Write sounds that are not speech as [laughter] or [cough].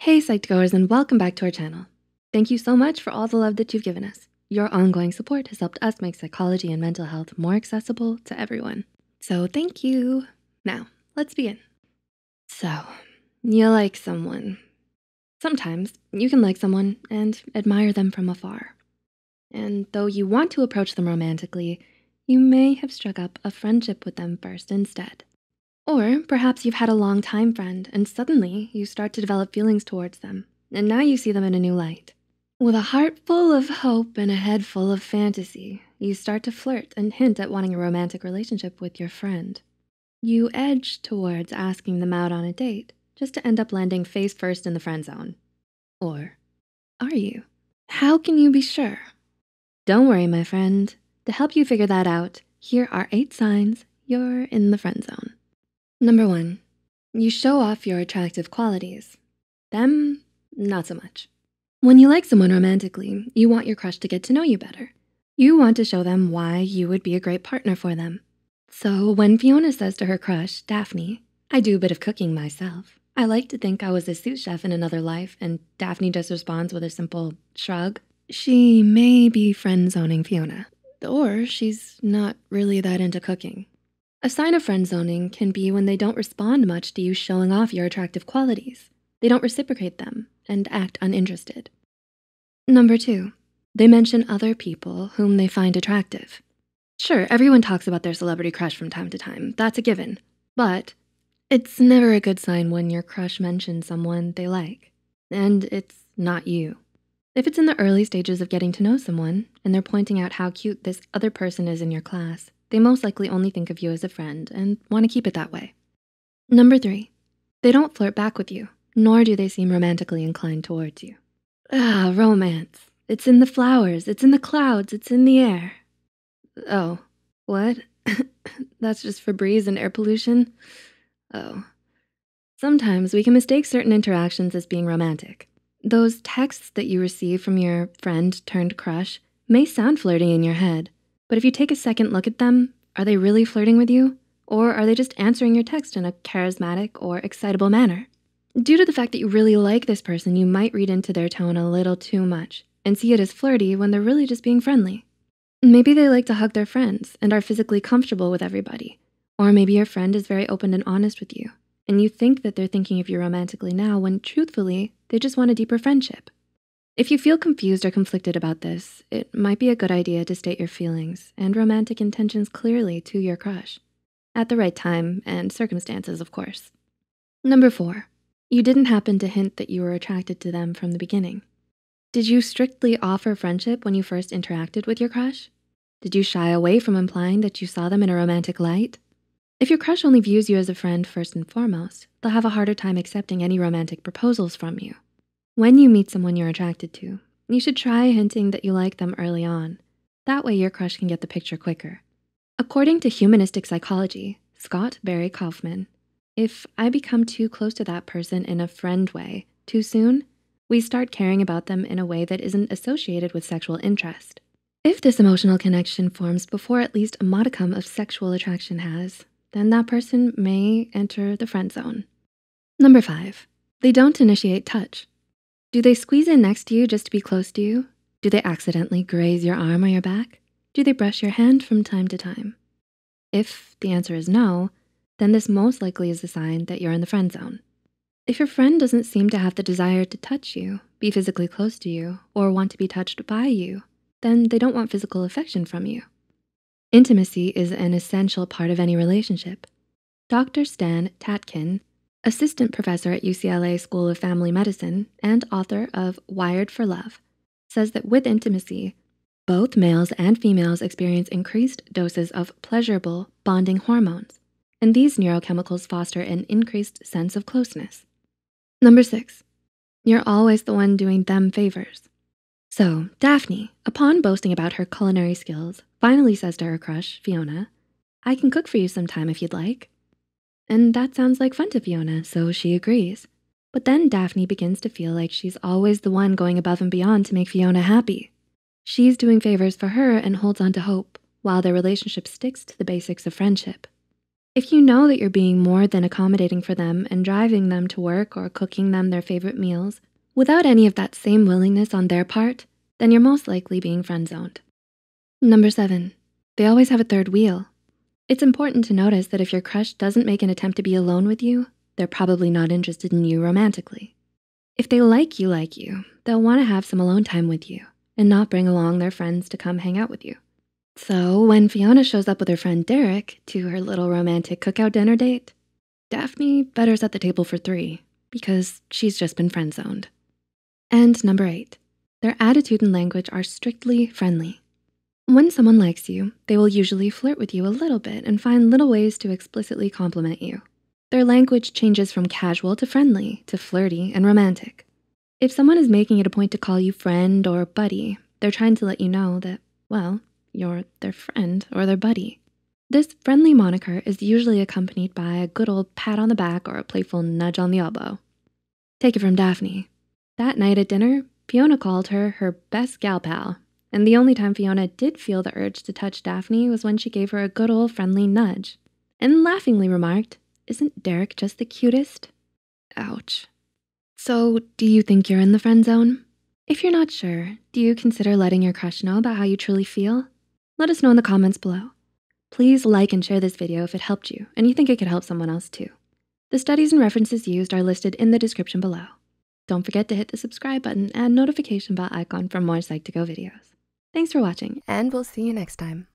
Hey Psych2Goers and welcome back to our channel. Thank you so much for all the love that you've given us. Your ongoing support has helped us make psychology and mental health more accessible to everyone. So thank you. Now, let's begin. So, you like someone. Sometimes you can like someone and admire them from afar. And though you want to approach them romantically, you may have struck up a friendship with them first instead. Or perhaps you've had a long-time friend and suddenly you start to develop feelings towards them, and now you see them in a new light. With a heart full of hope and a head full of fantasy, you start to flirt and hint at wanting a romantic relationship with your friend. You edge towards asking them out on a date just to end up landing face first in the friend zone. Or are you? How can you be sure? Don't worry, my friend. To help you figure that out, here are eight signs you're in the friend zone. Number one, you show off your attractive qualities. Them, not so much. When you like someone romantically, you want your crush to get to know you better. You want to show them why you would be a great partner for them. So when Fiona says to her crush, Daphne, I do a bit of cooking myself. I like to think I was a sous chef in another life and Daphne just responds with a simple shrug. She may be friend zoning Fiona or she's not really that into cooking. A sign of friend zoning can be when they don't respond much to you showing off your attractive qualities. They don't reciprocate them and act uninterested. Number two, they mention other people whom they find attractive. Sure, everyone talks about their celebrity crush from time to time. That's a given. But it's never a good sign when your crush mentions someone they like, and it's not you. If it's in the early stages of getting to know someone and they're pointing out how cute this other person is in your class, they most likely only think of you as a friend and wanna keep it that way. Number three, they don't flirt back with you, nor do they seem romantically inclined towards you. Ah, romance. It's in the flowers, it's in the clouds, it's in the air. Oh, what? [laughs] That's just for breeze and air pollution? Oh. Sometimes we can mistake certain interactions as being romantic. Those texts that you receive from your friend turned crush may sound flirty in your head, but if you take a second look at them, are they really flirting with you? Or are they just answering your text in a charismatic or excitable manner? Due to the fact that you really like this person, you might read into their tone a little too much and see it as flirty when they're really just being friendly. Maybe they like to hug their friends and are physically comfortable with everybody. Or maybe your friend is very open and honest with you, and you think that they're thinking of you romantically now when truthfully, they just want a deeper friendship. If you feel confused or conflicted about this, it might be a good idea to state your feelings and romantic intentions clearly to your crush at the right time and circumstances, of course. Number four, you didn't happen to hint that you were attracted to them from the beginning. Did you strictly offer friendship when you first interacted with your crush? Did you shy away from implying that you saw them in a romantic light? If your crush only views you as a friend first and foremost, they'll have a harder time accepting any romantic proposals from you. When you meet someone you're attracted to, you should try hinting that you like them early on. That way your crush can get the picture quicker. According to humanistic psychology, Scott Barry Kaufman, if I become too close to that person in a friend way too soon, we start caring about them in a way that isn't associated with sexual interest. If this emotional connection forms before at least a modicum of sexual attraction has, then that person may enter the friend zone. Number five, they don't initiate touch. Do they squeeze in next to you just to be close to you? Do they accidentally graze your arm or your back? Do they brush your hand from time to time? If the answer is no, then this most likely is a sign that you're in the friend zone. If your friend doesn't seem to have the desire to touch you, be physically close to you, or want to be touched by you, then they don't want physical affection from you. Intimacy is an essential part of any relationship. Dr. Stan Tatkin assistant professor at UCLA School of Family Medicine and author of Wired for Love, says that with intimacy, both males and females experience increased doses of pleasurable bonding hormones, and these neurochemicals foster an increased sense of closeness. Number six, you're always the one doing them favors. So Daphne, upon boasting about her culinary skills, finally says to her crush, Fiona, I can cook for you sometime if you'd like. And that sounds like fun to Fiona, so she agrees. But then Daphne begins to feel like she's always the one going above and beyond to make Fiona happy. She's doing favors for her and holds on to hope while their relationship sticks to the basics of friendship. If you know that you're being more than accommodating for them and driving them to work or cooking them their favorite meals without any of that same willingness on their part, then you're most likely being friend zoned. Number seven, they always have a third wheel. It's important to notice that if your crush doesn't make an attempt to be alone with you, they're probably not interested in you romantically. If they like you like you, they'll wanna have some alone time with you and not bring along their friends to come hang out with you. So when Fiona shows up with her friend Derek to her little romantic cookout dinner date, Daphne betters at the table for three because she's just been friend zoned. And number eight, their attitude and language are strictly friendly. When someone likes you, they will usually flirt with you a little bit and find little ways to explicitly compliment you. Their language changes from casual to friendly to flirty and romantic. If someone is making it a point to call you friend or buddy, they're trying to let you know that, well, you're their friend or their buddy. This friendly moniker is usually accompanied by a good old pat on the back or a playful nudge on the elbow. Take it from Daphne. That night at dinner, Fiona called her her best gal pal and the only time Fiona did feel the urge to touch Daphne was when she gave her a good old friendly nudge and laughingly remarked, Isn't Derek just the cutest? Ouch. So, do you think you're in the friend zone? If you're not sure, do you consider letting your crush know about how you truly feel? Let us know in the comments below. Please like and share this video if it helped you and you think it could help someone else too. The studies and references used are listed in the description below. Don't forget to hit the subscribe button and notification bell icon for more Psych2Go videos. Thanks for watching and we'll see you next time.